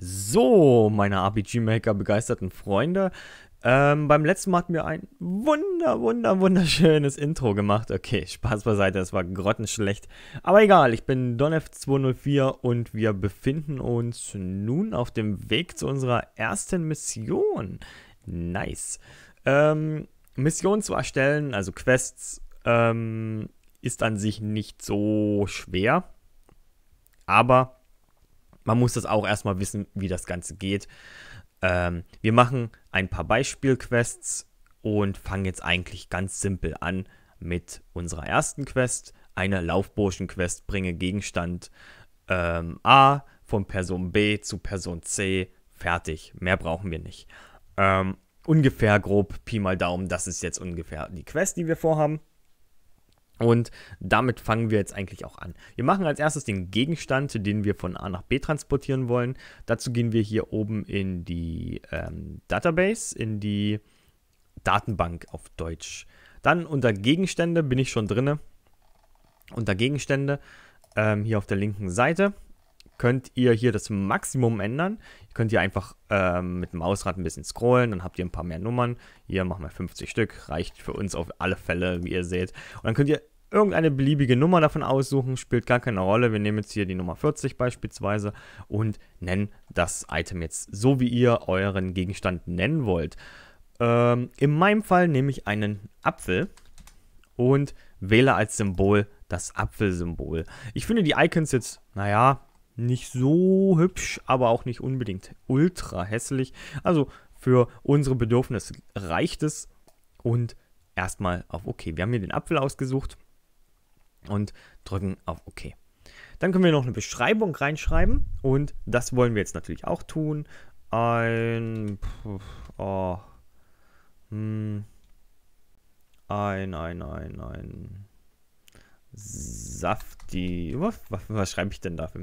So, meine RPG-Maker-begeisterten Freunde. Ähm, beim letzten Mal hatten wir ein wunder, wunder, wunderschönes Intro gemacht. Okay, Spaß beiseite, es war grottenschlecht. Aber egal, ich bin donf 204 und wir befinden uns nun auf dem Weg zu unserer ersten Mission. Nice. Ähm, Missionen zu erstellen, also Quests, ähm, ist an sich nicht so schwer. Aber man muss das auch erstmal wissen, wie das Ganze geht. Ähm, wir machen ein paar Beispielquests und fangen jetzt eigentlich ganz simpel an mit unserer ersten Quest, Eine Laufburschen-Quest, bringe Gegenstand ähm, A von Person B zu Person C, fertig. Mehr brauchen wir nicht. Ähm, ungefähr grob, Pi mal Daumen, das ist jetzt ungefähr die Quest, die wir vorhaben. Und damit fangen wir jetzt eigentlich auch an. Wir machen als erstes den Gegenstand, den wir von A nach B transportieren wollen. Dazu gehen wir hier oben in die ähm, Database, in die Datenbank auf Deutsch. Dann unter Gegenstände bin ich schon drinne. Unter Gegenstände ähm, hier auf der linken Seite könnt ihr hier das Maximum ändern könnt ihr einfach ähm, mit dem Mausrad ein bisschen scrollen, dann habt ihr ein paar mehr Nummern. Hier machen wir 50 Stück, reicht für uns auf alle Fälle, wie ihr seht. Und dann könnt ihr irgendeine beliebige Nummer davon aussuchen, spielt gar keine Rolle. Wir nehmen jetzt hier die Nummer 40 beispielsweise und nennen das Item jetzt so, wie ihr euren Gegenstand nennen wollt. Ähm, in meinem Fall nehme ich einen Apfel und wähle als Symbol das Apfelsymbol. Ich finde die Icons jetzt, naja, nicht so hübsch, aber auch nicht unbedingt ultra hässlich. Also für unsere Bedürfnisse reicht es. Und erstmal auf OK. Wir haben hier den Apfel ausgesucht und drücken auf OK. Dann können wir noch eine Beschreibung reinschreiben und das wollen wir jetzt natürlich auch tun. Ein, oh, hm, ein, ein, ein, ein, saftig. Was, was schreibe ich denn da für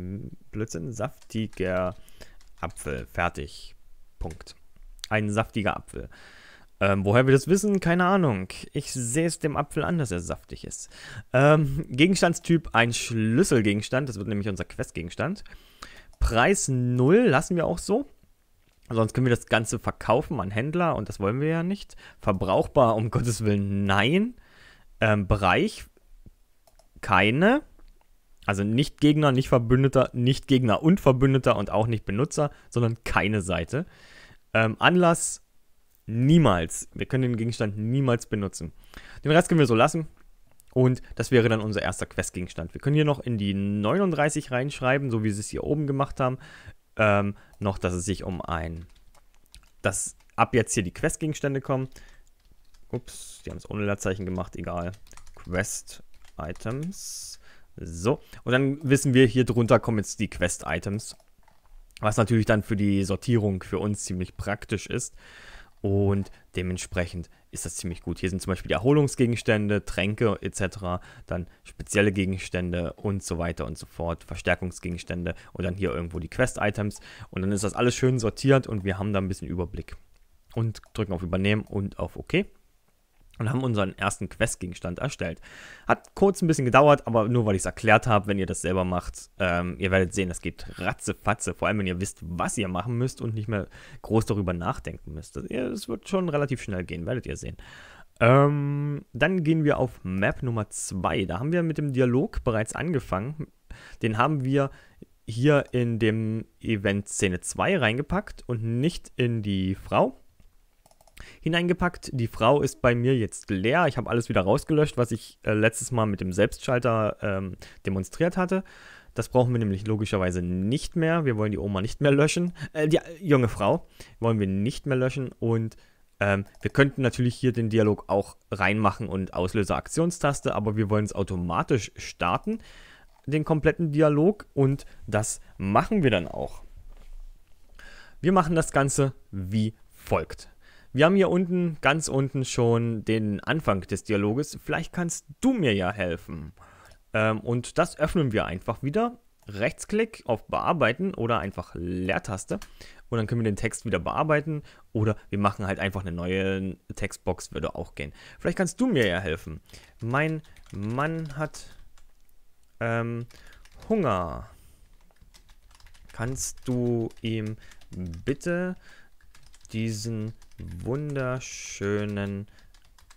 Blödsinn? Saftiger Apfel. Fertig. Punkt. Ein saftiger Apfel. Ähm, woher wir das wissen? Keine Ahnung. Ich sehe es dem Apfel an, dass er saftig ist. Ähm, Gegenstandstyp ein Schlüsselgegenstand. Das wird nämlich unser Questgegenstand. Preis 0 lassen wir auch so. Sonst können wir das Ganze verkaufen an Händler und das wollen wir ja nicht. Verbrauchbar, um Gottes Willen, nein. Ähm, Bereich keine. Also nicht Gegner, nicht Verbündeter, nicht Gegner und Verbündeter und auch nicht Benutzer, sondern keine Seite. Ähm, Anlass niemals. Wir können den Gegenstand niemals benutzen. Den Rest können wir so lassen. Und das wäre dann unser erster Questgegenstand. Wir können hier noch in die 39 reinschreiben, so wie sie es hier oben gemacht haben. Ähm, noch, dass es sich um ein... Dass ab jetzt hier die Questgegenstände kommen. Ups, die haben es ohne Leerzeichen gemacht, egal. Quest Items. So, und dann wissen wir, hier drunter kommen jetzt die Quest-Items. Was natürlich dann für die Sortierung für uns ziemlich praktisch ist. Und dementsprechend ist das ziemlich gut. Hier sind zum Beispiel die Erholungsgegenstände, Tränke etc., dann spezielle Gegenstände und so weiter und so fort, Verstärkungsgegenstände und dann hier irgendwo die Quest-Items. Und dann ist das alles schön sortiert und wir haben da ein bisschen Überblick. Und drücken auf Übernehmen und auf OK und haben unseren ersten Questgegenstand erstellt. Hat kurz ein bisschen gedauert, aber nur weil ich es erklärt habe, wenn ihr das selber macht, ähm, ihr werdet sehen, das geht ratzefatze, vor allem wenn ihr wisst, was ihr machen müsst und nicht mehr groß darüber nachdenken müsst. Also, es wird schon relativ schnell gehen, werdet ihr sehen. Ähm, dann gehen wir auf Map Nummer 2. Da haben wir mit dem Dialog bereits angefangen. Den haben wir hier in dem Event Szene 2 reingepackt und nicht in die Frau hineingepackt. Die Frau ist bei mir jetzt leer. Ich habe alles wieder rausgelöscht, was ich äh, letztes Mal mit dem Selbstschalter ähm, demonstriert hatte. Das brauchen wir nämlich logischerweise nicht mehr. Wir wollen die Oma nicht mehr löschen. Äh, die äh, junge Frau wollen wir nicht mehr löschen. Und ähm, wir könnten natürlich hier den Dialog auch reinmachen und Auslöser Aktionstaste, aber wir wollen es automatisch starten, den kompletten Dialog. Und das machen wir dann auch. Wir machen das Ganze wie folgt. Wir haben hier unten, ganz unten schon den Anfang des Dialoges. Vielleicht kannst du mir ja helfen. Ähm, und das öffnen wir einfach wieder. Rechtsklick auf Bearbeiten oder einfach Leertaste. Und dann können wir den Text wieder bearbeiten. Oder wir machen halt einfach eine neue Textbox, würde auch gehen. Vielleicht kannst du mir ja helfen. Mein Mann hat ähm, Hunger. Kannst du ihm bitte diesen wunderschönen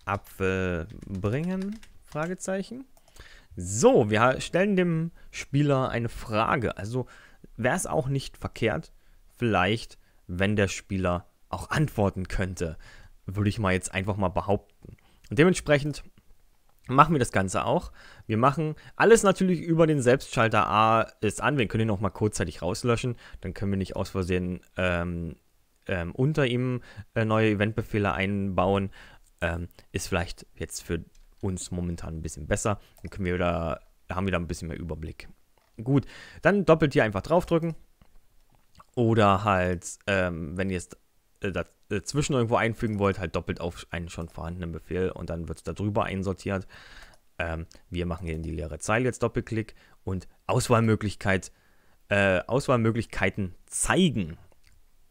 Apfel bringen? Fragezeichen. So, wir stellen dem Spieler eine Frage. Also wäre es auch nicht verkehrt, vielleicht, wenn der Spieler auch antworten könnte. Würde ich mal jetzt einfach mal behaupten. Und dementsprechend machen wir das Ganze auch. Wir machen alles natürlich über den Selbstschalter A ist an. Wir können ihn auch mal kurzzeitig rauslöschen. Dann können wir nicht aus Versehen ähm, ähm, unter ihm äh, neue Eventbefehle einbauen, ähm, ist vielleicht jetzt für uns momentan ein bisschen besser. Dann können wir wieder, haben wir da ein bisschen mehr Überblick. Gut, dann doppelt hier einfach draufdrücken. Oder halt, ähm, wenn ihr es äh, dazwischen äh, irgendwo einfügen wollt, halt doppelt auf einen schon vorhandenen Befehl und dann wird es darüber einsortiert. Ähm, wir machen hier in die leere Zeile jetzt Doppelklick und Auswahlmöglichkeit, äh, Auswahlmöglichkeiten zeigen.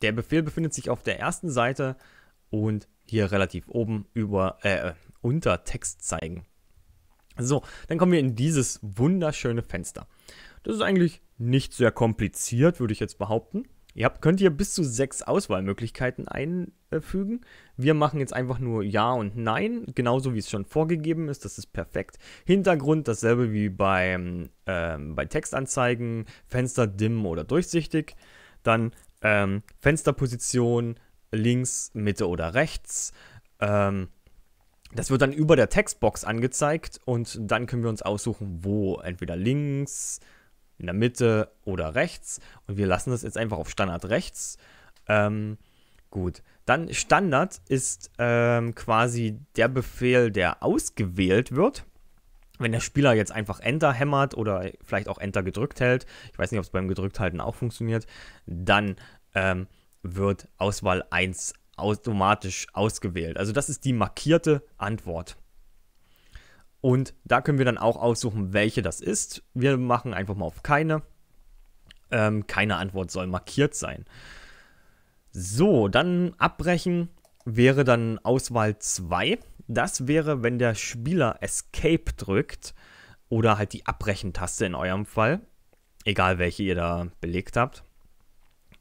Der Befehl befindet sich auf der ersten Seite und hier relativ oben über äh, unter Text zeigen. So, dann kommen wir in dieses wunderschöne Fenster. Das ist eigentlich nicht sehr kompliziert, würde ich jetzt behaupten. Ihr habt, könnt hier bis zu sechs Auswahlmöglichkeiten einfügen. Wir machen jetzt einfach nur Ja und Nein, genauso wie es schon vorgegeben ist. Das ist perfekt. Hintergrund dasselbe wie beim, ähm, bei Textanzeigen, Fenster dimm oder durchsichtig. Dann ähm, Fensterposition links, Mitte oder rechts. Ähm, das wird dann über der Textbox angezeigt und dann können wir uns aussuchen, wo. Entweder links, in der Mitte oder rechts. Und wir lassen das jetzt einfach auf Standard rechts. Ähm, gut. Dann Standard ist ähm, quasi der Befehl, der ausgewählt wird wenn der Spieler jetzt einfach Enter hämmert oder vielleicht auch Enter gedrückt hält, ich weiß nicht, ob es beim Gedrückthalten auch funktioniert, dann ähm, wird Auswahl 1 automatisch ausgewählt. Also das ist die markierte Antwort. Und da können wir dann auch aussuchen, welche das ist. Wir machen einfach mal auf keine. Ähm, keine Antwort soll markiert sein. So, dann abbrechen wäre dann Auswahl 2. Das wäre, wenn der Spieler Escape drückt oder halt die Abbrechen-Taste in eurem Fall, egal welche ihr da belegt habt.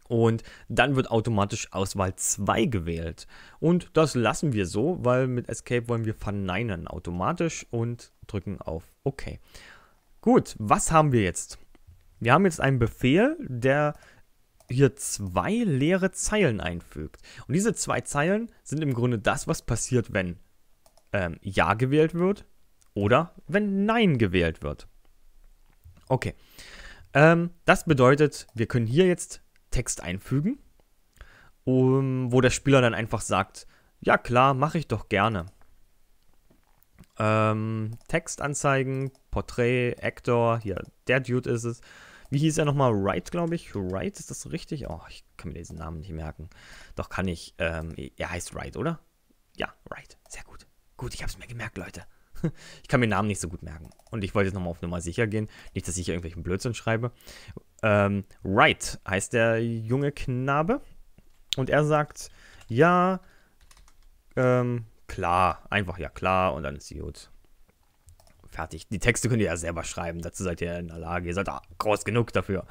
Und dann wird automatisch Auswahl 2 gewählt. Und das lassen wir so, weil mit Escape wollen wir verneinen automatisch und drücken auf OK. Gut, was haben wir jetzt? Wir haben jetzt einen Befehl, der hier zwei leere Zeilen einfügt. Und diese zwei Zeilen sind im Grunde das, was passiert, wenn ähm, Ja gewählt wird oder wenn Nein gewählt wird. Okay. Ähm, das bedeutet, wir können hier jetzt Text einfügen, um, wo der Spieler dann einfach sagt, ja klar, mache ich doch gerne. Ähm, Text anzeigen, Porträt, Actor, hier, der Dude ist es. Wie hieß er nochmal? Wright, glaube ich. Wright, ist das richtig? Oh, ich kann mir diesen Namen nicht merken. Doch kann ich. Ähm, er heißt Wright, oder? Ja, Wright. Sehr gut. Gut, ich habe es mir gemerkt, Leute. Ich kann mir Namen nicht so gut merken. Und ich wollte jetzt nochmal auf Nummer sicher gehen. Nicht, dass ich hier irgendwelchen Blödsinn schreibe. Ähm, Wright heißt der junge Knabe. Und er sagt, ja, ähm, klar. Einfach ja, klar. Und dann ist sie gut. Fertig. Die Texte könnt ihr ja selber schreiben. Dazu seid ihr in der Lage. Ihr seid ah, groß genug dafür.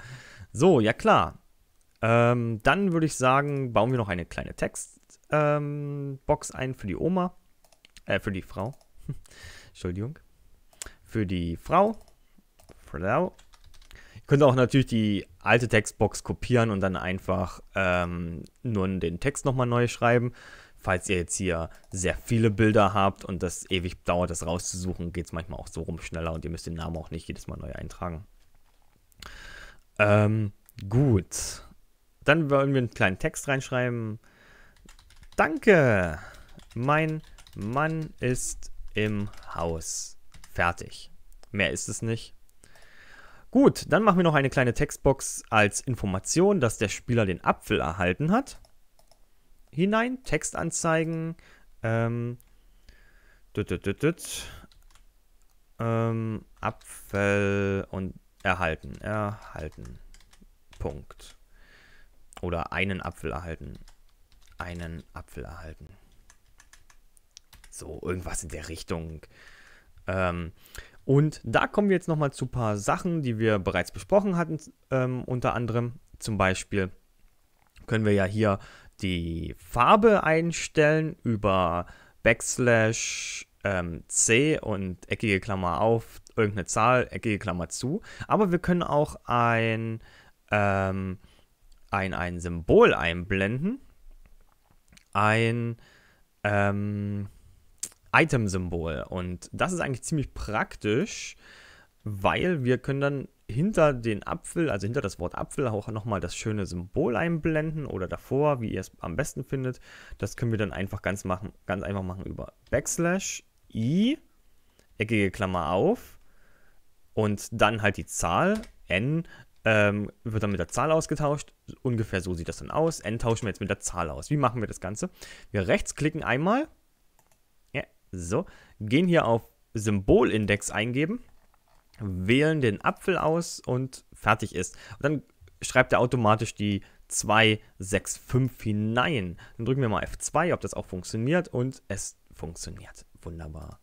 So, ja, klar. Ähm, dann würde ich sagen, bauen wir noch eine kleine Textbox ähm, ein für die Oma. Äh, für die Frau. Entschuldigung. Für die Frau. Frau. Ihr könnt auch natürlich die alte Textbox kopieren und dann einfach ähm, nur den Text nochmal neu schreiben. Falls ihr jetzt hier sehr viele Bilder habt und das ewig dauert, das rauszusuchen, geht es manchmal auch so rum schneller und ihr müsst den Namen auch nicht jedes Mal neu eintragen. Ähm, gut. Dann wollen wir einen kleinen Text reinschreiben. Danke, mein man ist im Haus. Fertig. Mehr ist es nicht. Gut, dann machen wir noch eine kleine Textbox als Information, dass der Spieler den Apfel erhalten hat. Hinein, Text anzeigen. Ähm, düt, düt, düt, ähm, Apfel und erhalten. Erhalten. Punkt. Oder einen Apfel erhalten. Einen Apfel erhalten. So, irgendwas in der Richtung. Ähm, und da kommen wir jetzt nochmal zu ein paar Sachen, die wir bereits besprochen hatten, ähm, unter anderem. Zum Beispiel können wir ja hier die Farbe einstellen über Backslash ähm, C und eckige Klammer auf, irgendeine Zahl, eckige Klammer zu. Aber wir können auch ein, ähm, ein, ein Symbol einblenden. Ein, ähm, Item-Symbol. Und das ist eigentlich ziemlich praktisch, weil wir können dann hinter den Apfel, also hinter das Wort Apfel, auch nochmal das schöne Symbol einblenden oder davor, wie ihr es am besten findet. Das können wir dann einfach ganz, machen, ganz einfach machen über Backslash i, eckige Klammer auf und dann halt die Zahl n ähm, wird dann mit der Zahl ausgetauscht. Ungefähr so sieht das dann aus. N tauschen wir jetzt mit der Zahl aus. Wie machen wir das Ganze? Wir rechtsklicken einmal so, gehen hier auf Symbolindex eingeben, wählen den Apfel aus und fertig ist. Und dann schreibt er automatisch die 265 hinein. Dann drücken wir mal F2, ob das auch funktioniert und es funktioniert. Wunderbar.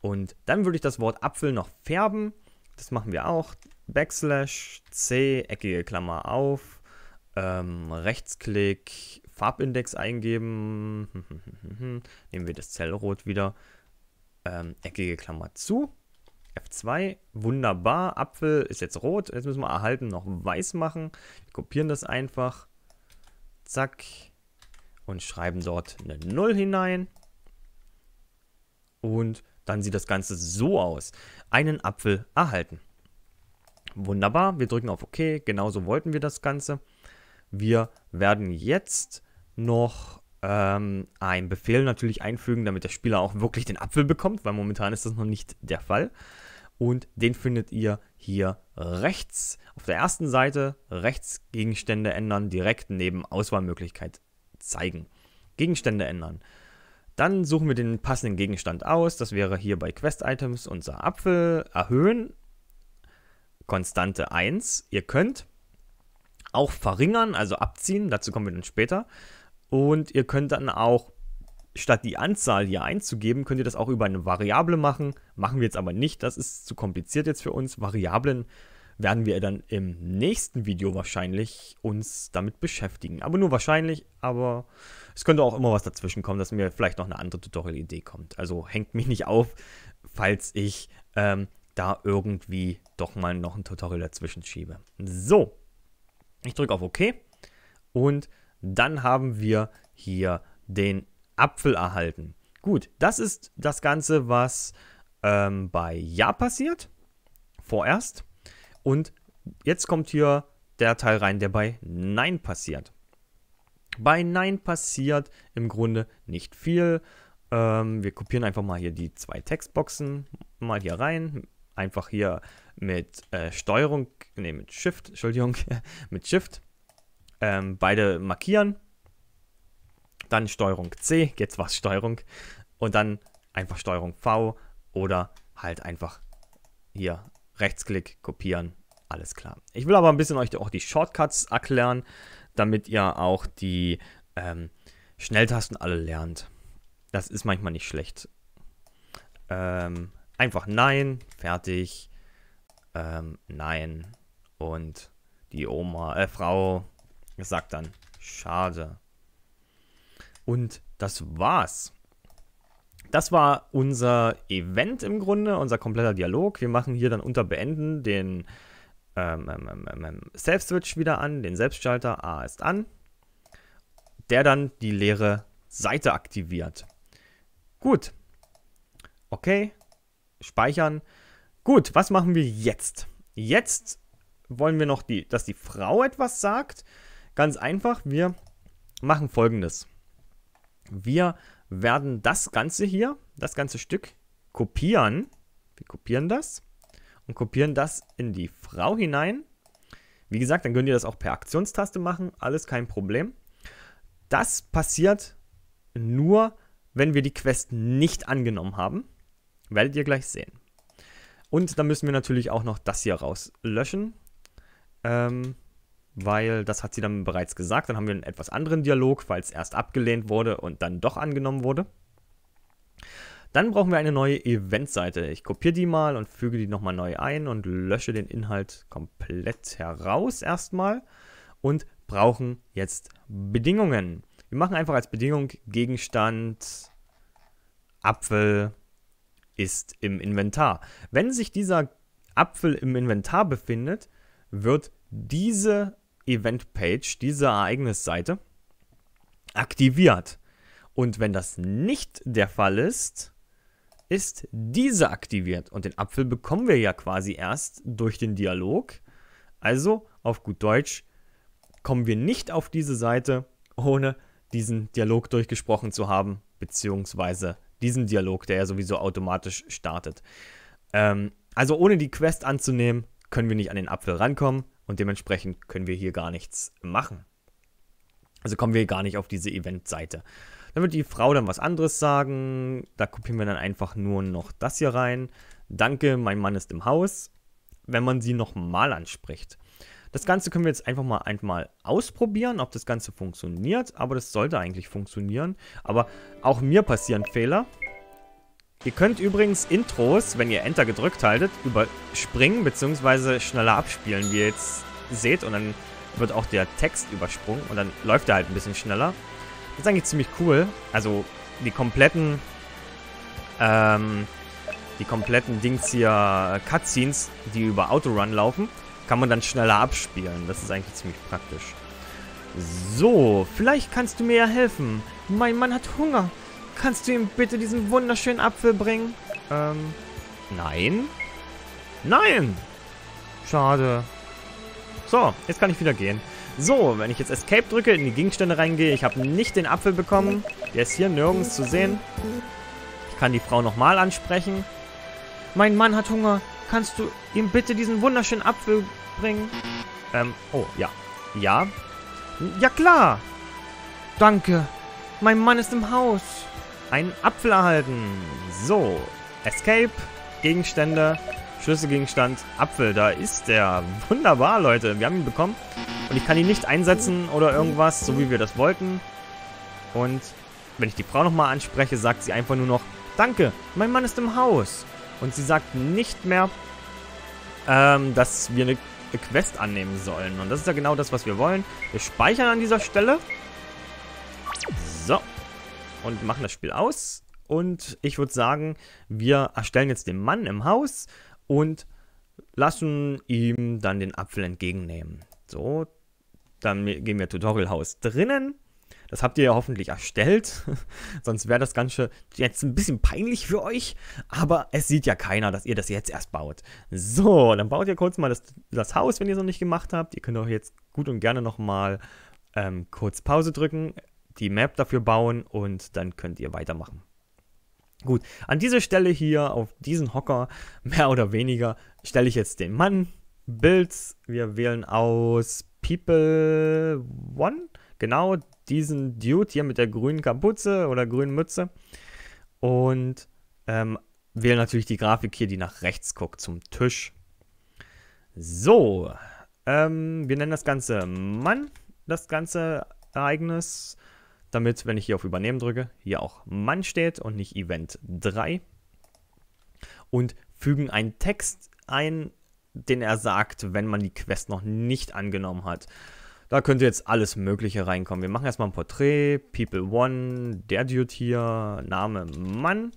Und dann würde ich das Wort Apfel noch färben. Das machen wir auch. Backslash C, eckige Klammer auf, ähm, Rechtsklick, Farbindex eingeben. Nehmen wir das Zellrot wieder. Ähm, eckige Klammer zu. F2, wunderbar. Apfel ist jetzt rot. Jetzt müssen wir erhalten noch weiß machen. Wir kopieren das einfach. Zack. Und schreiben dort eine 0 hinein. Und dann sieht das Ganze so aus. Einen Apfel erhalten. Wunderbar, wir drücken auf OK, genauso wollten wir das Ganze. Wir werden jetzt noch ähm, einen Befehl natürlich einfügen, damit der Spieler auch wirklich den Apfel bekommt, weil momentan ist das noch nicht der Fall. Und den findet ihr hier rechts. Auf der ersten Seite rechts Gegenstände ändern, direkt neben Auswahlmöglichkeit zeigen. Gegenstände ändern. Dann suchen wir den passenden Gegenstand aus. Das wäre hier bei Quest Items unser Apfel. Erhöhen. Konstante 1. Ihr könnt auch verringern, also abziehen. Dazu kommen wir dann später. Und ihr könnt dann auch, statt die Anzahl hier einzugeben, könnt ihr das auch über eine Variable machen. Machen wir jetzt aber nicht, das ist zu kompliziert jetzt für uns. Variablen werden wir dann im nächsten Video wahrscheinlich uns damit beschäftigen. Aber nur wahrscheinlich, aber es könnte auch immer was dazwischen kommen, dass mir vielleicht noch eine andere Tutorial-Idee kommt. Also hängt mich nicht auf, falls ich ähm, da irgendwie doch mal noch ein Tutorial dazwischen schiebe. So, ich drücke auf OK und dann haben wir hier den Apfel erhalten. Gut, das ist das Ganze, was ähm, bei Ja passiert, vorerst. Und jetzt kommt hier der Teil rein, der bei Nein passiert. Bei Nein passiert im Grunde nicht viel. Ähm, wir kopieren einfach mal hier die zwei Textboxen mal hier rein. Einfach hier mit äh, Steuerung, nee, mit Shift, Entschuldigung, mit Shift ähm, beide markieren. Dann Steuerung C, jetzt war es Steuerung. Und dann einfach Steuerung V oder halt einfach hier Rechtsklick, kopieren, alles klar. Ich will aber ein bisschen euch auch die Shortcuts erklären, damit ihr auch die ähm, Schnelltasten alle lernt. Das ist manchmal nicht schlecht. Ähm, einfach Nein, fertig ähm, nein. Und die Oma, äh, Frau sagt dann, schade. Und das war's. Das war unser Event im Grunde, unser kompletter Dialog. Wir machen hier dann unter Beenden den ähm, ähm, ähm, ähm, ähm Self-Switch wieder an, den Selbstschalter A ist an, der dann die leere Seite aktiviert. Gut. Okay. Speichern. Gut, was machen wir jetzt? Jetzt wollen wir noch, die, dass die Frau etwas sagt. Ganz einfach, wir machen folgendes. Wir werden das Ganze hier, das ganze Stück, kopieren. Wir kopieren das und kopieren das in die Frau hinein. Wie gesagt, dann könnt ihr das auch per Aktionstaste machen, alles kein Problem. Das passiert nur, wenn wir die Quest nicht angenommen haben. Werdet ihr gleich sehen. Und dann müssen wir natürlich auch noch das hier rauslöschen. Ähm, weil das hat sie dann bereits gesagt. Dann haben wir einen etwas anderen Dialog, weil es erst abgelehnt wurde und dann doch angenommen wurde. Dann brauchen wir eine neue Eventseite. Ich kopiere die mal und füge die nochmal neu ein und lösche den Inhalt komplett heraus erstmal und brauchen jetzt Bedingungen. Wir machen einfach als Bedingung Gegenstand, Apfel, ist im Inventar. Wenn sich dieser Apfel im Inventar befindet, wird diese Event-Page, diese Ereignisseite, aktiviert. Und wenn das nicht der Fall ist, ist diese aktiviert. Und den Apfel bekommen wir ja quasi erst durch den Dialog. Also, auf gut Deutsch, kommen wir nicht auf diese Seite, ohne diesen Dialog durchgesprochen zu haben, beziehungsweise diesen Dialog, der ja sowieso automatisch startet. Ähm, also ohne die Quest anzunehmen, können wir nicht an den Apfel rankommen und dementsprechend können wir hier gar nichts machen. Also kommen wir gar nicht auf diese Event-Seite. Dann wird die Frau dann was anderes sagen. Da kopieren wir dann einfach nur noch das hier rein. Danke, mein Mann ist im Haus. Wenn man sie nochmal anspricht, das Ganze können wir jetzt einfach mal, einfach mal ausprobieren, ob das Ganze funktioniert. Aber das sollte eigentlich funktionieren. Aber auch mir passieren Fehler. Ihr könnt übrigens Intros, wenn ihr Enter gedrückt haltet, überspringen bzw. schneller abspielen, wie ihr jetzt seht. Und dann wird auch der Text übersprungen und dann läuft er halt ein bisschen schneller. Das ist eigentlich ziemlich cool. Also die kompletten, ähm, die kompletten Dings hier, äh, Cutscenes, die über Autorun laufen, kann man dann schneller abspielen. Das ist eigentlich ziemlich praktisch. So, vielleicht kannst du mir ja helfen. Mein Mann hat Hunger. Kannst du ihm bitte diesen wunderschönen Apfel bringen? Ähm, nein. Nein! Schade. So, jetzt kann ich wieder gehen. So, wenn ich jetzt Escape drücke, in die Gegenstände reingehe, ich habe nicht den Apfel bekommen. Der ist hier nirgends zu sehen. Ich kann die Frau nochmal ansprechen. Mein Mann hat Hunger. Kannst du ihm bitte diesen wunderschönen Apfel bringen? Ähm, oh, ja. Ja? Ja, klar. Danke. Mein Mann ist im Haus. Einen Apfel erhalten. So. Escape. Gegenstände. Schlüsselgegenstand. Apfel. Da ist der. Wunderbar, Leute. Wir haben ihn bekommen. Und ich kann ihn nicht einsetzen oder irgendwas, so wie wir das wollten. Und wenn ich die Frau nochmal anspreche, sagt sie einfach nur noch, Danke, mein Mann ist im Haus. Und sie sagt nicht mehr, ähm, dass wir eine Quest annehmen sollen. Und das ist ja genau das, was wir wollen. Wir speichern an dieser Stelle. So. Und machen das Spiel aus. Und ich würde sagen, wir erstellen jetzt den Mann im Haus und lassen ihm dann den Apfel entgegennehmen. So, dann gehen wir Tutorial Haus drinnen. Das habt ihr ja hoffentlich erstellt, sonst wäre das Ganze jetzt ein bisschen peinlich für euch, aber es sieht ja keiner, dass ihr das jetzt erst baut. So, dann baut ihr kurz mal das, das Haus, wenn ihr es noch nicht gemacht habt. Ihr könnt auch jetzt gut und gerne nochmal ähm, kurz Pause drücken, die Map dafür bauen und dann könnt ihr weitermachen. Gut, an dieser Stelle hier, auf diesen Hocker, mehr oder weniger, stelle ich jetzt den Mann, Builds, wir wählen aus People One, genau diesen Dude hier mit der grünen Kapuze oder grünen Mütze und ähm, wähle natürlich die Grafik hier, die nach rechts guckt, zum Tisch. So, ähm, wir nennen das Ganze Mann, das ganze Ereignis, damit, wenn ich hier auf Übernehmen drücke, hier auch Mann steht und nicht Event 3. Und fügen einen Text ein, den er sagt, wenn man die Quest noch nicht angenommen hat. Da könnte jetzt alles Mögliche reinkommen. Wir machen erstmal ein Porträt. People One, der Dude hier, Name Mann.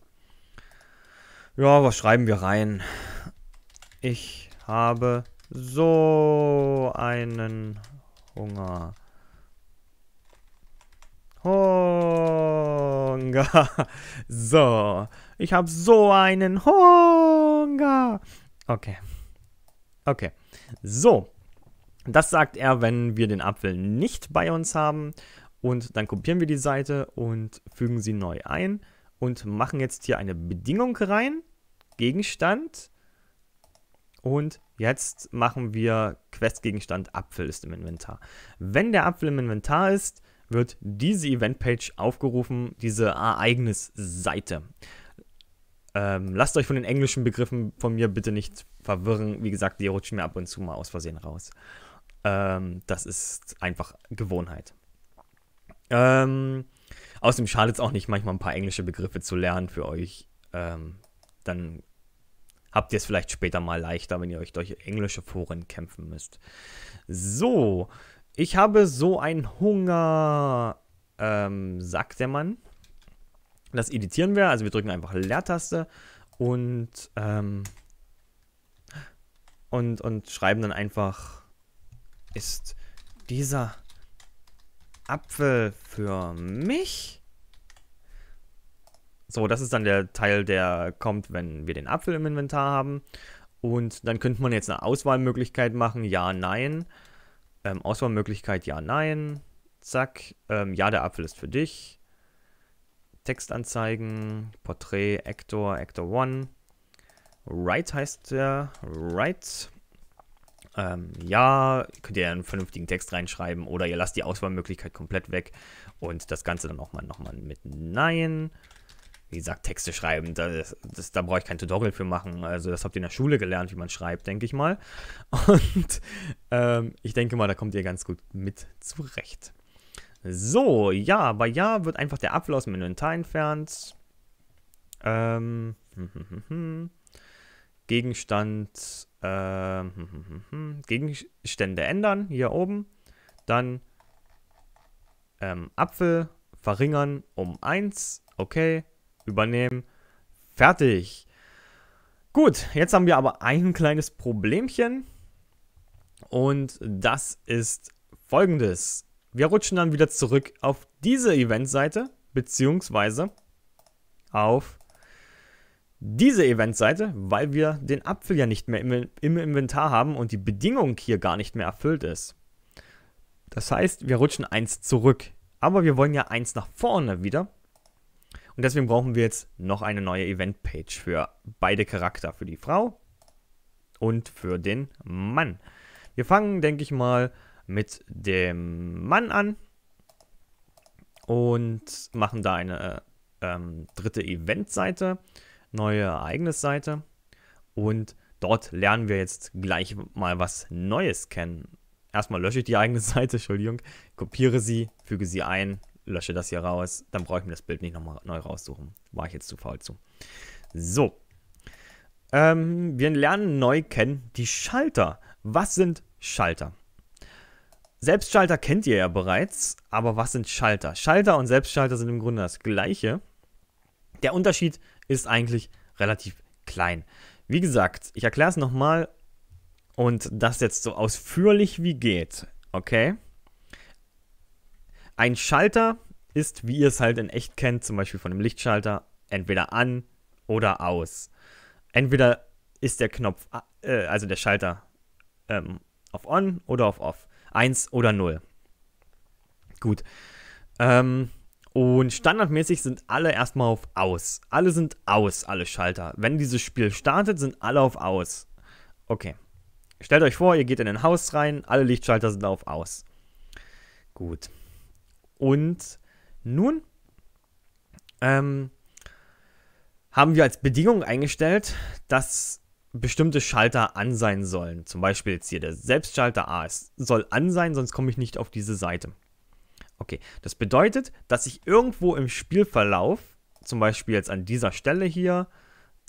Ja, was schreiben wir rein? Ich habe so einen Hunger. Hunger. So. Ich habe so einen Hunger. Okay. Okay. So. Das sagt er, wenn wir den Apfel nicht bei uns haben. Und dann kopieren wir die Seite und fügen sie neu ein und machen jetzt hier eine Bedingung rein. Gegenstand. Und jetzt machen wir Questgegenstand Apfel ist im Inventar. Wenn der Apfel im Inventar ist, wird diese Eventpage aufgerufen, diese Ereignisseite. Ähm, lasst euch von den englischen Begriffen von mir bitte nicht verwirren. Wie gesagt, die rutschen mir ab und zu mal aus Versehen raus. Ähm, das ist einfach Gewohnheit. Ähm, außerdem schadet es auch nicht, manchmal ein paar englische Begriffe zu lernen für euch. Ähm, dann habt ihr es vielleicht später mal leichter, wenn ihr euch durch englische Foren kämpfen müsst. So, ich habe so einen Hunger, ähm, sagt der Mann. Das editieren wir, also wir drücken einfach Leertaste und, ähm, und, und schreiben dann einfach ist dieser Apfel für mich? So, das ist dann der Teil, der kommt, wenn wir den Apfel im Inventar haben. Und dann könnte man jetzt eine Auswahlmöglichkeit machen. Ja, nein. Ähm, Auswahlmöglichkeit, ja, nein. Zack. Ähm, ja, der Apfel ist für dich. Textanzeigen. anzeigen. Porträt, Actor, Actor 1. Right heißt der. Right ähm, ja, könnt ihr einen vernünftigen Text reinschreiben oder ihr lasst die Auswahlmöglichkeit komplett weg und das Ganze dann nochmal noch mal mit Nein. Wie gesagt, Texte schreiben, das, das, da brauche ich kein Tutorial für machen. Also das habt ihr in der Schule gelernt, wie man schreibt, denke ich mal. Und ähm, ich denke mal, da kommt ihr ganz gut mit zurecht. So, ja, bei Ja wird einfach der Apfel aus dem Inventar entfernt. Ähm, hm, hm, hm, hm. hm. Gegenstand, äh, hm, hm, hm, Gegenstände ändern, hier oben. Dann ähm, Apfel verringern um 1. Okay, übernehmen. Fertig. Gut, jetzt haben wir aber ein kleines Problemchen. Und das ist folgendes. Wir rutschen dann wieder zurück auf diese Eventseite, beziehungsweise auf die diese Eventseite, weil wir den Apfel ja nicht mehr im, im Inventar haben und die Bedingung hier gar nicht mehr erfüllt ist. Das heißt, wir rutschen eins zurück, aber wir wollen ja eins nach vorne wieder. Und deswegen brauchen wir jetzt noch eine neue Event-Page für beide Charakter, für die Frau und für den Mann. Wir fangen, denke ich mal, mit dem Mann an und machen da eine ähm, dritte Event-Seite neue Ereignisseite und dort lernen wir jetzt gleich mal was Neues kennen. Erstmal lösche ich die eigene Seite, Entschuldigung, kopiere sie, füge sie ein, lösche das hier raus, dann brauche ich mir das Bild nicht nochmal neu raussuchen. War ich jetzt zu faul zu. So. Ähm, wir lernen neu kennen die Schalter. Was sind Schalter? Selbstschalter kennt ihr ja bereits, aber was sind Schalter? Schalter und Selbstschalter sind im Grunde das gleiche. Der Unterschied ist, ist eigentlich relativ klein. Wie gesagt, ich erkläre es nochmal und das jetzt so ausführlich wie geht, okay? Ein Schalter ist, wie ihr es halt in echt kennt, zum Beispiel von einem Lichtschalter, entweder an oder aus. Entweder ist der Knopf, äh, also der Schalter, ähm, auf on oder auf off. 1 oder 0. Gut. Ähm, und standardmäßig sind alle erstmal auf aus. Alle sind aus, alle Schalter. Wenn dieses Spiel startet, sind alle auf aus. Okay. Stellt euch vor, ihr geht in ein Haus rein, alle Lichtschalter sind auf aus. Gut. Und nun ähm, haben wir als Bedingung eingestellt, dass bestimmte Schalter an sein sollen. Zum Beispiel jetzt hier der Selbstschalter A Es soll an sein, sonst komme ich nicht auf diese Seite. Okay, das bedeutet, dass ich irgendwo im Spielverlauf, zum Beispiel jetzt an dieser Stelle hier,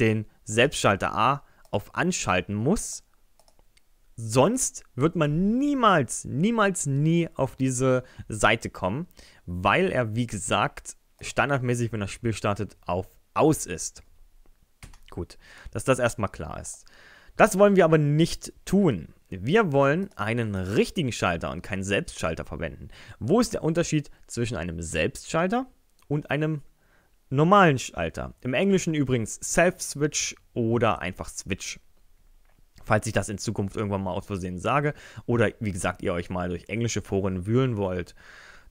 den Selbstschalter A auf Anschalten muss. Sonst wird man niemals, niemals, nie auf diese Seite kommen, weil er, wie gesagt, standardmäßig, wenn das Spiel startet, auf Aus ist. Gut, dass das erstmal klar ist. Das wollen wir aber nicht tun. Wir wollen einen richtigen Schalter und keinen Selbstschalter verwenden. Wo ist der Unterschied zwischen einem Selbstschalter und einem normalen Schalter? Im Englischen übrigens Self-Switch oder einfach Switch. Falls ich das in Zukunft irgendwann mal aus Versehen sage oder wie gesagt, ihr euch mal durch englische Foren wühlen wollt,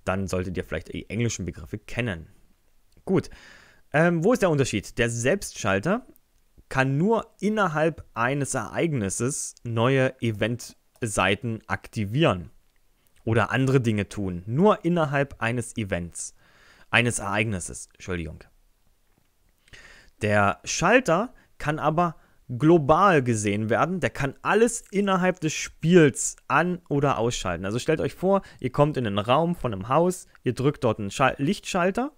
dann solltet ihr vielleicht die englischen Begriffe kennen. Gut, ähm, wo ist der Unterschied? Der Selbstschalter kann nur innerhalb eines Ereignisses neue Eventseiten aktivieren oder andere Dinge tun. Nur innerhalb eines Events, eines Ereignisses, Entschuldigung. Der Schalter kann aber global gesehen werden. Der kann alles innerhalb des Spiels an- oder ausschalten. Also stellt euch vor, ihr kommt in einen Raum von einem Haus, ihr drückt dort einen Schal Lichtschalter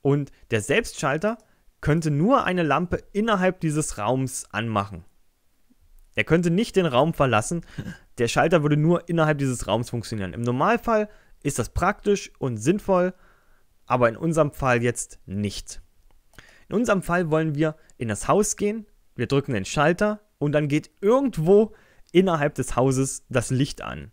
und der Selbstschalter könnte nur eine Lampe innerhalb dieses Raums anmachen. Er könnte nicht den Raum verlassen. Der Schalter würde nur innerhalb dieses Raums funktionieren. Im Normalfall ist das praktisch und sinnvoll, aber in unserem Fall jetzt nicht. In unserem Fall wollen wir in das Haus gehen, wir drücken den Schalter und dann geht irgendwo innerhalb des Hauses das Licht an.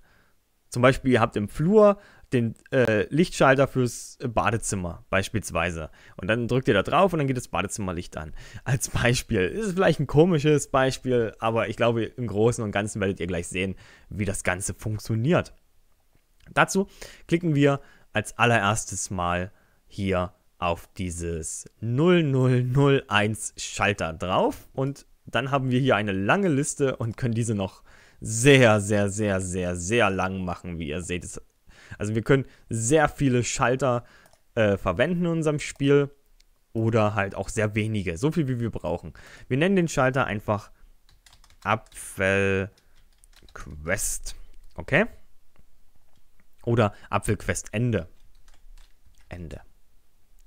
Zum Beispiel, ihr habt im Flur den äh, Lichtschalter fürs Badezimmer beispielsweise. Und dann drückt ihr da drauf und dann geht das Badezimmerlicht an. Als Beispiel. Ist vielleicht ein komisches Beispiel, aber ich glaube, im Großen und Ganzen werdet ihr gleich sehen, wie das Ganze funktioniert. Dazu klicken wir als allererstes mal hier auf dieses 0001 Schalter drauf und dann haben wir hier eine lange Liste und können diese noch sehr, sehr, sehr, sehr, sehr lang machen. Wie ihr seht, es also wir können sehr viele Schalter äh, verwenden in unserem Spiel oder halt auch sehr wenige, so viel wie wir brauchen. Wir nennen den Schalter einfach Apfelquest, okay? Oder Apfelquest Ende. Ende.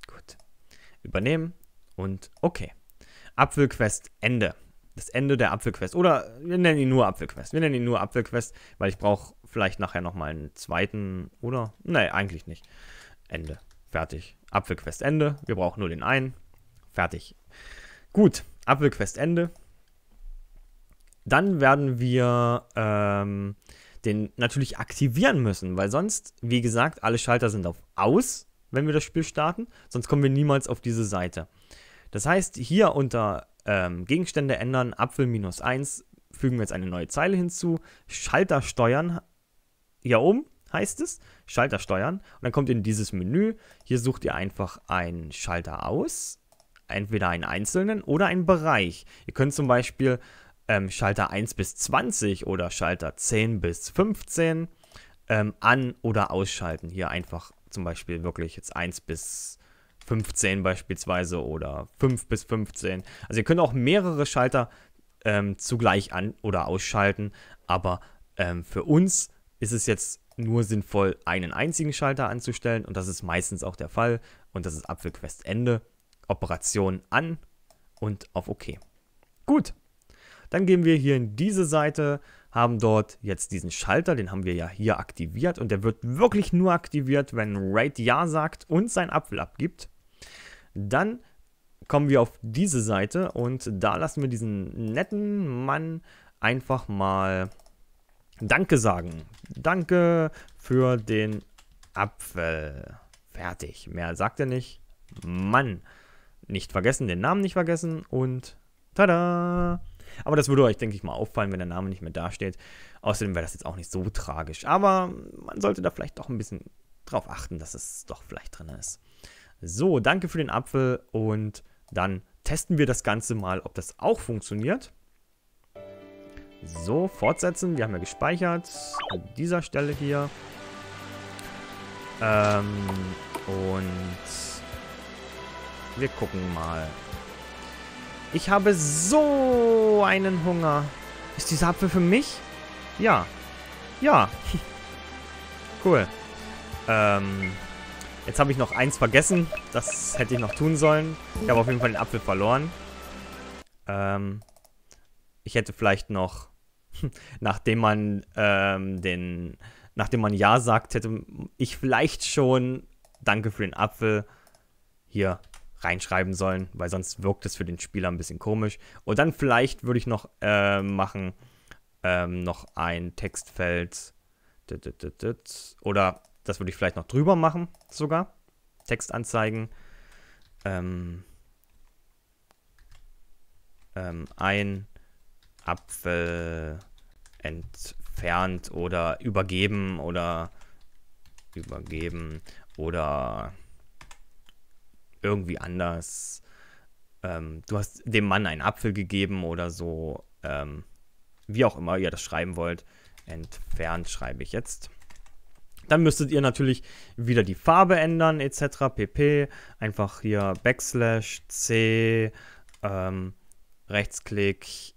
Gut. Übernehmen und okay. Apfelquest Ende das Ende der Apfelquest. Oder wir nennen ihn nur Apfelquest. Wir nennen ihn nur Apfelquest, weil ich brauche vielleicht nachher nochmal einen zweiten, oder? Nee, eigentlich nicht. Ende. Fertig. Apfelquest Ende. Wir brauchen nur den einen. Fertig. Gut, Apfelquest Ende. Dann werden wir ähm, den natürlich aktivieren müssen, weil sonst, wie gesagt, alle Schalter sind auf aus, wenn wir das Spiel starten. Sonst kommen wir niemals auf diese Seite. Das heißt, hier unter ähm, Gegenstände ändern, Apfel minus 1, fügen wir jetzt eine neue Zeile hinzu, Schalter steuern, ja um, heißt es, Schalter steuern. Und dann kommt ihr in dieses Menü, hier sucht ihr einfach einen Schalter aus, entweder einen einzelnen oder einen Bereich. Ihr könnt zum Beispiel ähm, Schalter 1 bis 20 oder Schalter 10 bis 15 ähm, an- oder ausschalten. Hier einfach zum Beispiel wirklich jetzt 1 bis 15 beispielsweise oder 5 bis 15. Also ihr könnt auch mehrere Schalter ähm, zugleich an- oder ausschalten, aber ähm, für uns ist es jetzt nur sinnvoll, einen einzigen Schalter anzustellen und das ist meistens auch der Fall und das ist Apfelquest Ende, Operation an und auf OK. Gut, dann gehen wir hier in diese Seite, haben dort jetzt diesen Schalter, den haben wir ja hier aktiviert und der wird wirklich nur aktiviert, wenn Raid Ja sagt und sein Apfel abgibt. Dann kommen wir auf diese Seite und da lassen wir diesen netten Mann einfach mal Danke sagen. Danke für den Apfel. Fertig. Mehr sagt er nicht. Mann. Nicht vergessen, den Namen nicht vergessen und tada! Aber das würde euch, denke ich mal, auffallen, wenn der Name nicht mehr dasteht. Außerdem wäre das jetzt auch nicht so tragisch. Aber man sollte da vielleicht doch ein bisschen drauf achten, dass es doch vielleicht drin ist. So, danke für den Apfel und dann testen wir das Ganze mal, ob das auch funktioniert. So, fortsetzen. Wir haben ja gespeichert. An dieser Stelle hier. Ähm, und wir gucken mal. Ich habe so einen Hunger. Ist dieser Apfel für mich? Ja. Ja. cool. Ähm, Jetzt habe ich noch eins vergessen. Das hätte ich noch tun sollen. Ich habe auf jeden Fall den Apfel verloren. Ähm, ich hätte vielleicht noch, nachdem man ähm, den, nachdem man Ja sagt, hätte ich vielleicht schon Danke für den Apfel hier reinschreiben sollen, weil sonst wirkt es für den Spieler ein bisschen komisch. Und dann vielleicht würde ich noch äh, machen, ähm, noch ein Textfeld. Oder das würde ich vielleicht noch drüber machen, sogar. Text anzeigen. Ähm, ähm, ein Apfel entfernt oder übergeben oder übergeben oder irgendwie anders. Ähm, du hast dem Mann einen Apfel gegeben oder so. Ähm, wie auch immer ihr das schreiben wollt. Entfernt schreibe ich jetzt. Dann müsstet ihr natürlich wieder die Farbe ändern, etc. pp. Einfach hier Backslash C, ähm, Rechtsklick,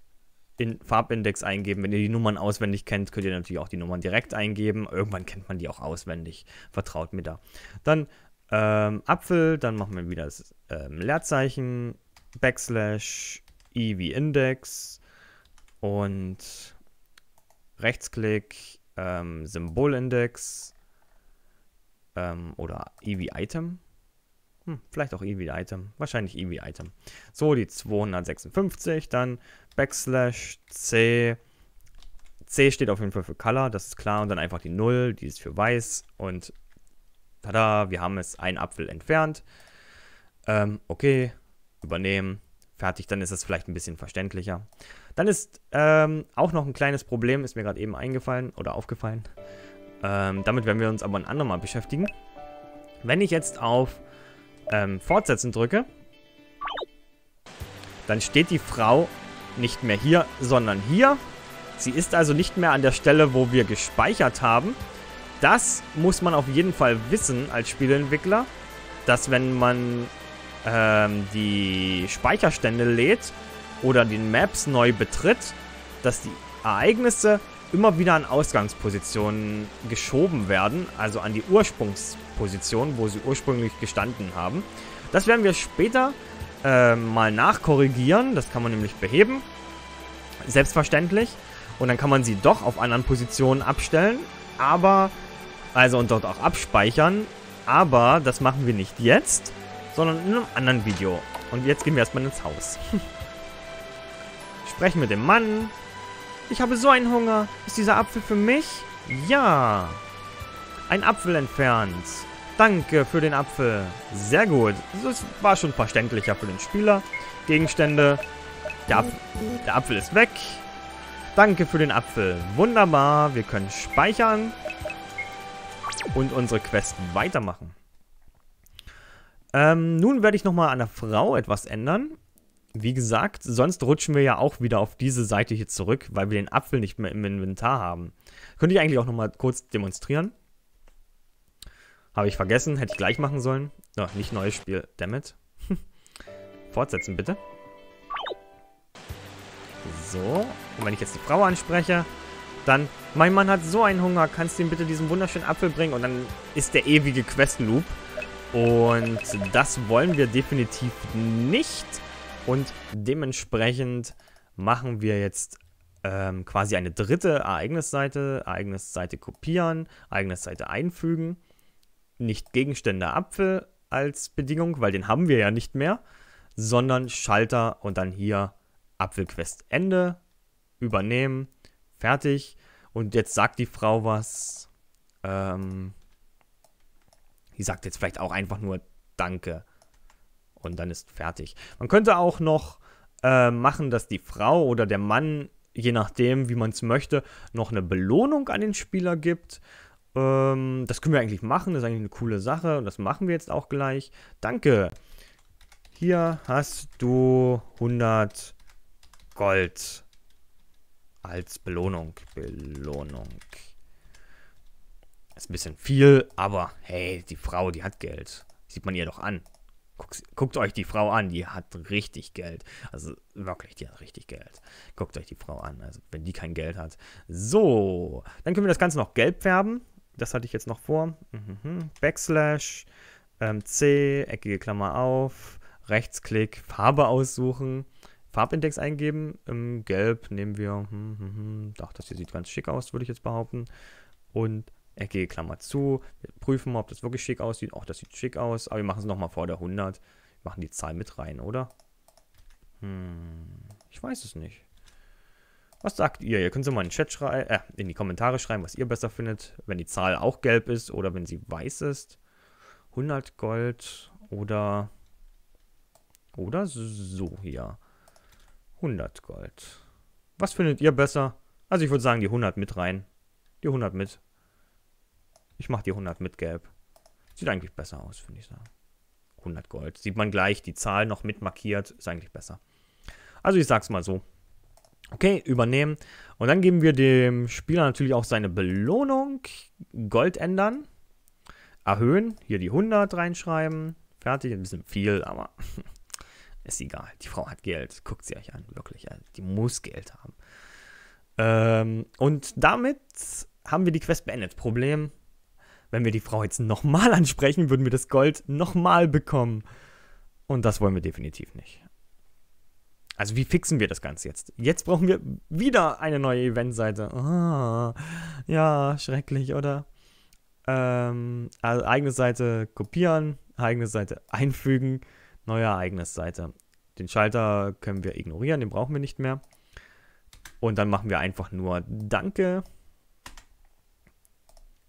in Farbindex eingeben. Wenn ihr die Nummern auswendig kennt, könnt ihr natürlich auch die Nummern direkt eingeben. Irgendwann kennt man die auch auswendig. Vertraut mir da. Dann ähm, Apfel, dann machen wir wieder das ähm, Leerzeichen, Backslash, I wie Index und Rechtsklick, ähm, Symbolindex, ähm, oder EV-Item. Hm, vielleicht auch EV-Item. Wahrscheinlich EV-Item. So, die 256. Dann Backslash C. C steht auf jeden Fall für Color, das ist klar. Und dann einfach die 0, die ist für weiß. Und tada, wir haben es einen Apfel entfernt. Ähm, okay, übernehmen. Fertig, dann ist es vielleicht ein bisschen verständlicher. Dann ist ähm, auch noch ein kleines Problem, ist mir gerade eben eingefallen oder aufgefallen. Ähm, damit werden wir uns aber ein andermal beschäftigen. Wenn ich jetzt auf ähm, Fortsetzen drücke, dann steht die Frau nicht mehr hier, sondern hier. Sie ist also nicht mehr an der Stelle, wo wir gespeichert haben. Das muss man auf jeden Fall wissen als Spieleentwickler, dass wenn man ähm, die Speicherstände lädt oder die Maps neu betritt, dass die Ereignisse immer wieder an Ausgangspositionen geschoben werden, also an die Ursprungsposition, wo sie ursprünglich gestanden haben. Das werden wir später äh, mal nachkorrigieren, das kann man nämlich beheben, selbstverständlich. Und dann kann man sie doch auf anderen Positionen abstellen, aber, also und dort auch abspeichern, aber das machen wir nicht jetzt, sondern in einem anderen Video. Und jetzt gehen wir erstmal ins Haus. Sprechen mit dem Mann, ich habe so einen Hunger. Ist dieser Apfel für mich? Ja. Ein Apfel entfernt. Danke für den Apfel. Sehr gut. Das also, war schon verständlicher für den Spieler. Gegenstände. Der, Apf der Apfel ist weg. Danke für den Apfel. Wunderbar. Wir können speichern. Und unsere Quest weitermachen. Ähm, nun werde ich nochmal an der Frau etwas ändern wie gesagt, sonst rutschen wir ja auch wieder auf diese Seite hier zurück, weil wir den Apfel nicht mehr im Inventar haben. Könnte ich eigentlich auch nochmal kurz demonstrieren. Habe ich vergessen, hätte ich gleich machen sollen. No, oh, nicht neues Spiel, dammit. Fortsetzen bitte. So, und wenn ich jetzt die Frau anspreche, dann, mein Mann hat so einen Hunger, kannst du ihm bitte diesen wunderschönen Apfel bringen? Und dann ist der ewige Questloop. Und das wollen wir definitiv nicht. Und dementsprechend machen wir jetzt ähm, quasi eine dritte Ereignisseite, Ereignisseite kopieren, Ereignisseite einfügen, nicht Gegenstände Apfel als Bedingung, weil den haben wir ja nicht mehr, sondern Schalter und dann hier Apfelquest Ende, übernehmen, fertig. Und jetzt sagt die Frau was, ähm, die sagt jetzt vielleicht auch einfach nur Danke. Und dann ist fertig. Man könnte auch noch äh, machen, dass die Frau oder der Mann, je nachdem, wie man es möchte, noch eine Belohnung an den Spieler gibt. Ähm, das können wir eigentlich machen. Das ist eigentlich eine coole Sache. Und das machen wir jetzt auch gleich. Danke. Hier hast du 100 Gold als Belohnung. Belohnung. Ist ein bisschen viel, aber hey, die Frau, die hat Geld. Sieht man ihr doch an. Guckt, guckt euch die Frau an, die hat richtig Geld. Also wirklich, die hat richtig Geld. Guckt euch die Frau an, also wenn die kein Geld hat. So, dann können wir das Ganze noch gelb färben. Das hatte ich jetzt noch vor. Mhm. Backslash, ähm, C, eckige Klammer auf, Rechtsklick, Farbe aussuchen. Farbindex eingeben. Im Gelb nehmen wir, hm, hm, hm, ach, das hier sieht ganz schick aus, würde ich jetzt behaupten. Und Ecke, Klammer zu, wir prüfen mal, ob das wirklich schick aussieht. Auch das sieht schick aus, aber wir machen es nochmal vor der 100. Wir machen die Zahl mit rein, oder? Hm, ich weiß es nicht. Was sagt ihr? Ihr könnt es mal in, den Chat schreiben, äh, in die Kommentare schreiben, was ihr besser findet, wenn die Zahl auch gelb ist oder wenn sie weiß ist. 100 Gold oder, oder so hier. 100 Gold. Was findet ihr besser? Also ich würde sagen, die 100 mit rein. Die 100 mit. Ich mache die 100 mit Gelb. Sieht eigentlich besser aus, finde ich So. 100 Gold. Sieht man gleich die Zahl noch mit markiert. Ist eigentlich besser. Also ich sag's mal so. Okay, übernehmen. Und dann geben wir dem Spieler natürlich auch seine Belohnung. Gold ändern. Erhöhen. Hier die 100 reinschreiben. Fertig. Ein bisschen viel, aber ist egal. Die Frau hat Geld. Guckt sie euch an. Wirklich. Die muss Geld haben. Ähm, und damit haben wir die Quest beendet. Problem, wenn wir die Frau jetzt nochmal ansprechen, würden wir das Gold nochmal bekommen. Und das wollen wir definitiv nicht. Also wie fixen wir das Ganze jetzt? Jetzt brauchen wir wieder eine neue Eventseite. Ah, ja, schrecklich, oder? Ähm, also eigene Seite kopieren, eigene Seite einfügen, neue Ereignisseite. Den Schalter können wir ignorieren, den brauchen wir nicht mehr. Und dann machen wir einfach nur Danke.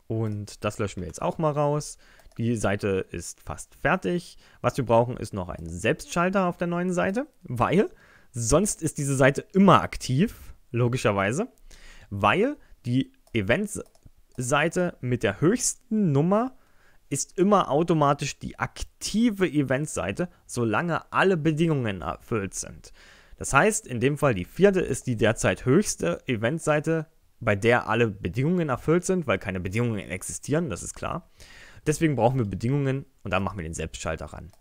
Und das löschen wir jetzt auch mal raus. Die Seite ist fast fertig. Was wir brauchen, ist noch einen Selbstschalter auf der neuen Seite, weil sonst ist diese Seite immer aktiv, logischerweise, weil die Events-Seite mit der höchsten Nummer ist immer automatisch die aktive Events-Seite, solange alle Bedingungen erfüllt sind. Das heißt, in dem Fall die vierte ist die derzeit höchste Event-Seite bei der alle Bedingungen erfüllt sind, weil keine Bedingungen existieren, das ist klar. Deswegen brauchen wir Bedingungen und dann machen wir den Selbstschalter ran.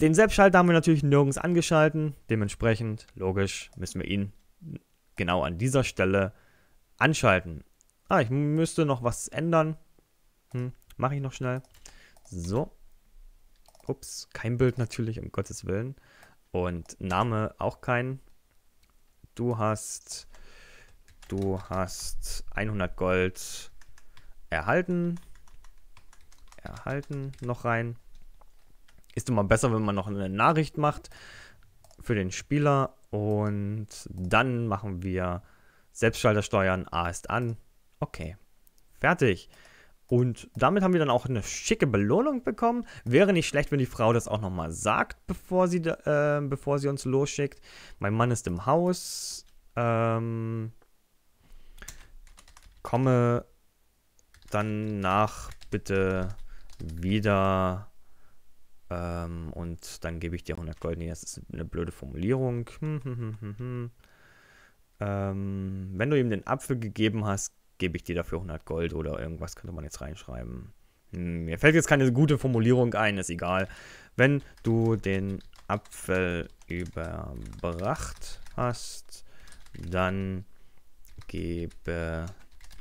Den Selbstschalter haben wir natürlich nirgends angeschalten, dementsprechend, logisch, müssen wir ihn genau an dieser Stelle anschalten. Ah, ich müsste noch was ändern. Hm, Mache ich noch schnell. So. Ups, kein Bild natürlich, um Gottes Willen. Und Name auch kein. Du hast Du hast 100 Gold erhalten. Erhalten noch rein. Ist immer besser, wenn man noch eine Nachricht macht für den Spieler. Und dann machen wir Selbstschalter steuern. A ist an. Okay. Fertig. Und damit haben wir dann auch eine schicke Belohnung bekommen. Wäre nicht schlecht, wenn die Frau das auch nochmal sagt, bevor sie, äh, bevor sie uns losschickt. Mein Mann ist im Haus. Ähm, komme dann nach bitte wieder ähm, und dann gebe ich dir 100 Gold. Nee, das ist eine blöde Formulierung. Hm, hm, hm, ähm, wenn du ihm den Apfel gegeben hast, gebe ich dir dafür 100 Gold oder irgendwas könnte man jetzt reinschreiben. mir fällt jetzt keine gute Formulierung ein, ist egal. Wenn du den Apfel überbracht hast, dann gebe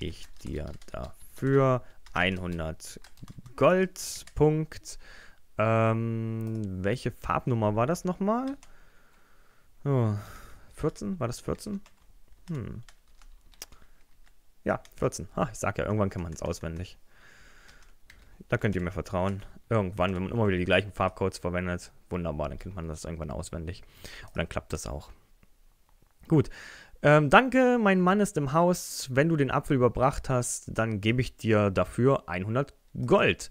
ich dir dafür 100 Goldpunkt. Ähm, welche Farbnummer war das nochmal? Oh, 14? War das 14? Hm. Ja, 14. Ha, ich sag ja, irgendwann kann man es auswendig. Da könnt ihr mir vertrauen. Irgendwann, wenn man immer wieder die gleichen Farbcodes verwendet, wunderbar, dann kennt man das irgendwann auswendig. Und dann klappt das auch. Gut, ähm, danke, mein Mann ist im Haus. Wenn du den Apfel überbracht hast, dann gebe ich dir dafür 100 Gold.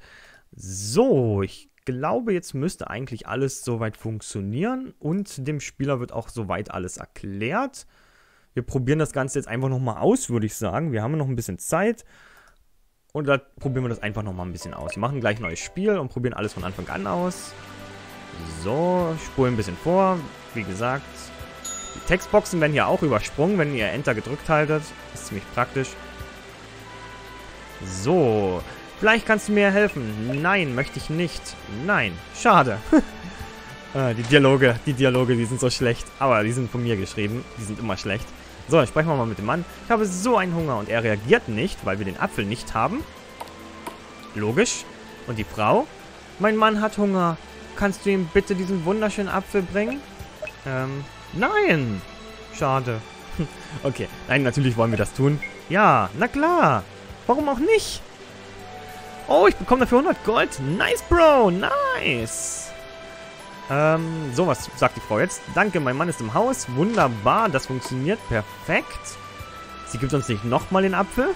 So, ich glaube, jetzt müsste eigentlich alles soweit funktionieren und dem Spieler wird auch soweit alles erklärt. Wir probieren das Ganze jetzt einfach nochmal aus, würde ich sagen. Wir haben noch ein bisschen Zeit und da probieren wir das einfach nochmal ein bisschen aus. Wir machen gleich ein neues Spiel und probieren alles von Anfang an aus. So, spulen ein bisschen vor. Wie gesagt, die Textboxen werden hier auch übersprungen, wenn ihr Enter gedrückt haltet. Ist ziemlich praktisch. So. Vielleicht kannst du mir helfen. Nein, möchte ich nicht. Nein. Schade. Äh, die Dialoge, die Dialoge, die sind so schlecht. Aber die sind von mir geschrieben. Die sind immer schlecht. So, dann sprechen wir mal mit dem Mann. Ich habe so einen Hunger und er reagiert nicht, weil wir den Apfel nicht haben. Logisch. Und die Frau? Mein Mann hat Hunger. Kannst du ihm bitte diesen wunderschönen Apfel bringen? Ähm, Nein! Schade. Okay, nein, natürlich wollen wir das tun. Ja, na klar. Warum auch nicht? Oh, ich bekomme dafür 100 Gold. Nice, Bro. Nice. Ähm, sowas sagt die Frau jetzt. Danke, mein Mann ist im Haus. Wunderbar, das funktioniert perfekt. Sie gibt uns nicht nochmal den Apfel.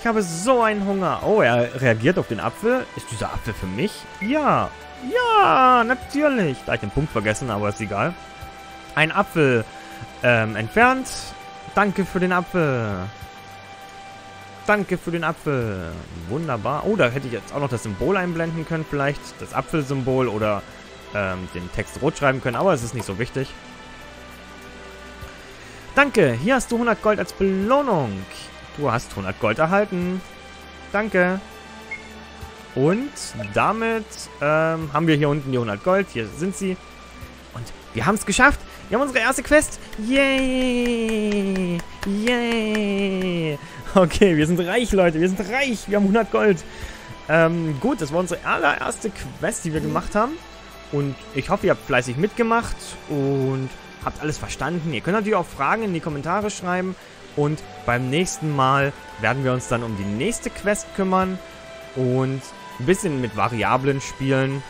Ich habe so einen Hunger. Oh, er reagiert auf den Apfel. Ist dieser Apfel für mich? Ja. Ja, natürlich. Da ich den Punkt vergessen, aber ist egal. Ein Apfel ähm, entfernt. Danke für den Apfel. Danke für den Apfel. Wunderbar. Oh, da hätte ich jetzt auch noch das Symbol einblenden können vielleicht. Das Apfelsymbol oder ähm, den Text rot schreiben können, aber es ist nicht so wichtig. Danke, hier hast du 100 Gold als Belohnung. Du hast 100 Gold erhalten. Danke. Und damit ähm, haben wir hier unten die 100 Gold. Hier sind sie. Und wir haben es geschafft. Wir haben unsere erste Quest. Yay! Yay! Okay, wir sind reich, Leute. Wir sind reich. Wir haben 100 Gold. Ähm, gut, das war unsere allererste Quest, die wir gemacht haben. Und ich hoffe, ihr habt fleißig mitgemacht und habt alles verstanden. Ihr könnt natürlich auch Fragen in die Kommentare schreiben. Und beim nächsten Mal werden wir uns dann um die nächste Quest kümmern. Und ein bisschen mit Variablen spielen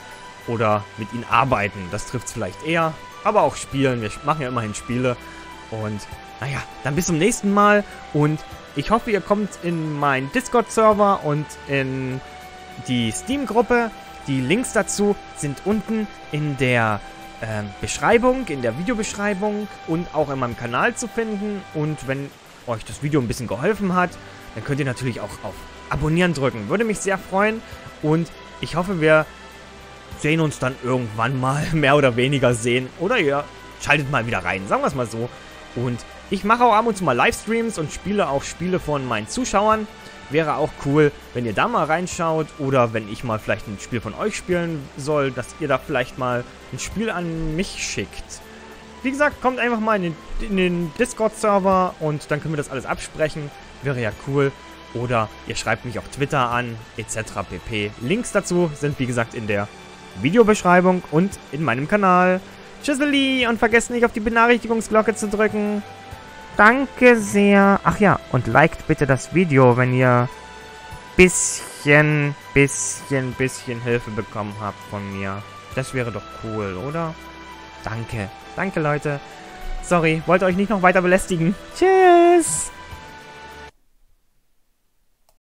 oder mit ihnen arbeiten. Das trifft es vielleicht eher, aber auch spielen. Wir machen ja immerhin Spiele. Und naja, dann bis zum nächsten Mal und ich hoffe, ihr kommt in meinen Discord-Server und in die Steam-Gruppe. Die Links dazu sind unten in der äh, Beschreibung, in der Videobeschreibung und auch in meinem Kanal zu finden. Und wenn euch das Video ein bisschen geholfen hat, dann könnt ihr natürlich auch auf Abonnieren drücken. Würde mich sehr freuen und ich hoffe, wir sehen uns dann irgendwann mal mehr oder weniger sehen. Oder ihr schaltet mal wieder rein, sagen wir es mal so. Und ich mache auch ab und zu mal Livestreams und spiele auch Spiele von meinen Zuschauern. Wäre auch cool, wenn ihr da mal reinschaut oder wenn ich mal vielleicht ein Spiel von euch spielen soll, dass ihr da vielleicht mal ein Spiel an mich schickt. Wie gesagt, kommt einfach mal in den, den Discord-Server und dann können wir das alles absprechen. Wäre ja cool oder ihr schreibt mich auf Twitter an etc. pp. Links dazu sind wie gesagt in der Videobeschreibung und in meinem Kanal. Tschüsseli und vergesst nicht auf die Benachrichtigungsglocke zu drücken. Danke sehr. Ach ja, und liked bitte das Video, wenn ihr bisschen, bisschen, bisschen Hilfe bekommen habt von mir. Das wäre doch cool, oder? Danke. Danke, Leute. Sorry, wollte euch nicht noch weiter belästigen. Tschüss.